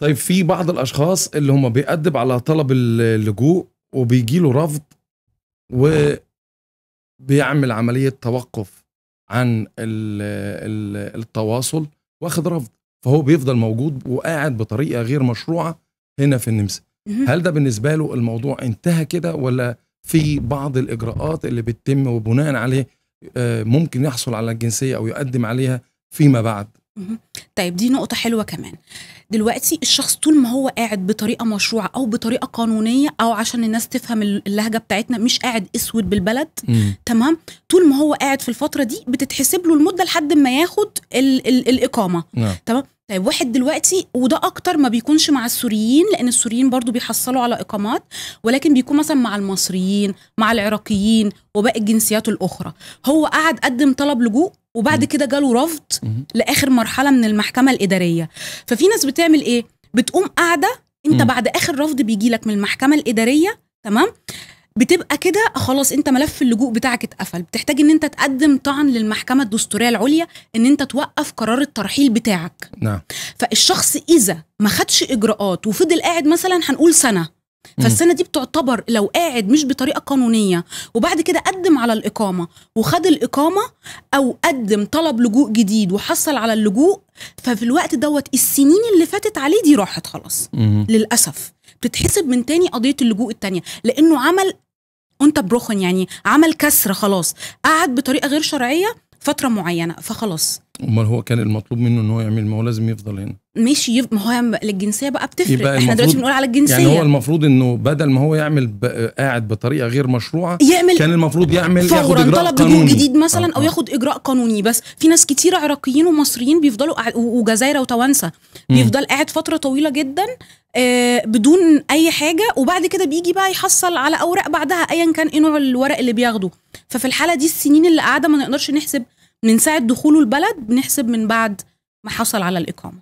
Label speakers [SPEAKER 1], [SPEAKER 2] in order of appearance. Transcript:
[SPEAKER 1] طيب في بعض الاشخاص اللي هم بيقدم على طلب اللجوء وبيجي له رفض وبيعمل عمليه توقف عن التواصل واخد رفض فهو بيفضل موجود وقاعد بطريقه غير مشروعه هنا في النمسا هل ده بالنسبه له الموضوع انتهى كده ولا في بعض الاجراءات اللي بتتم وبناء عليه آه، ممكن يحصل على الجنسيه او يقدم عليها فيما بعد
[SPEAKER 2] طيب دي نقطة حلوة كمان دلوقتي الشخص طول ما هو قاعد بطريقة مشروعة أو بطريقة قانونية أو عشان الناس تفهم اللهجة بتاعتنا مش قاعد أسود بالبلد مم. تمام طول ما هو قاعد في الفترة دي بتتحسب له المدة لحد ما ياخد الـ الـ الإقامة نعم. تمام طيب واحد دلوقتي وده اكتر ما بيكونش مع السوريين لان السوريين برضو بيحصلوا على اقامات ولكن بيكون مثلا مع المصريين مع العراقيين وباقي الجنسيات الاخرى هو قعد قدم طلب لجوء وبعد كده جاله رفض لاخر مرحله من المحكمه الاداريه ففي ناس بتعمل ايه بتقوم قاعده انت بعد اخر رفض بيجي لك من المحكمه الاداريه تمام بتبقى كده خلاص انت ملف اللجوء بتاعك اتقفل بتحتاج ان انت تقدم طعن للمحكمه الدستوريه العليا ان انت توقف قرار الترحيل بتاعك نعم فالشخص اذا ما خدش اجراءات وفضل قاعد مثلا هنقول سنه فالسنه دي بتعتبر لو قاعد مش بطريقه قانونيه وبعد كده قدم على الاقامه وخد الاقامه او قدم طلب لجوء جديد وحصل على اللجوء ففي الوقت دوت السنين اللي فاتت عليه دي راحت خلاص للاسف بتتحسب من تاني قضيه اللجوء التانيه لانه عمل انت بروخن يعني عمل كسر خلاص قعد بطريقه غير شرعيه فتره معينه فخلاص
[SPEAKER 1] امال هو كان المطلوب منه ان هو يعمل ما هو لازم يفضل هنا
[SPEAKER 2] مش يف... ما هو الجنسيه بقى بتفرق يبقى احنا دلوقتي بنقول على الجنسيه يعني هو
[SPEAKER 1] المفروض انه بدل ما هو يعمل ب... قاعد بطريقه غير مشروعه يعمل كان المفروض يعمل ياخد اجراء طلب قانوني جديد مثلا آه. او
[SPEAKER 2] ياخد اجراء قانوني بس في ناس كتير عراقيين ومصريين بيفضلوا قاعد وجزايره وتوانسه بيفضل قاعد فتره طويله جدا آه، بدون اي حاجه وبعد كده بيجي بقى يحصل على اوراق بعدها ايا كان ايه نوع الورق اللي بياخده ففي الحاله دي السنين اللي قاعده ما نقدرش نحسب من ساعه دخوله البلد بنحسب من بعد ما حصل على الاقامه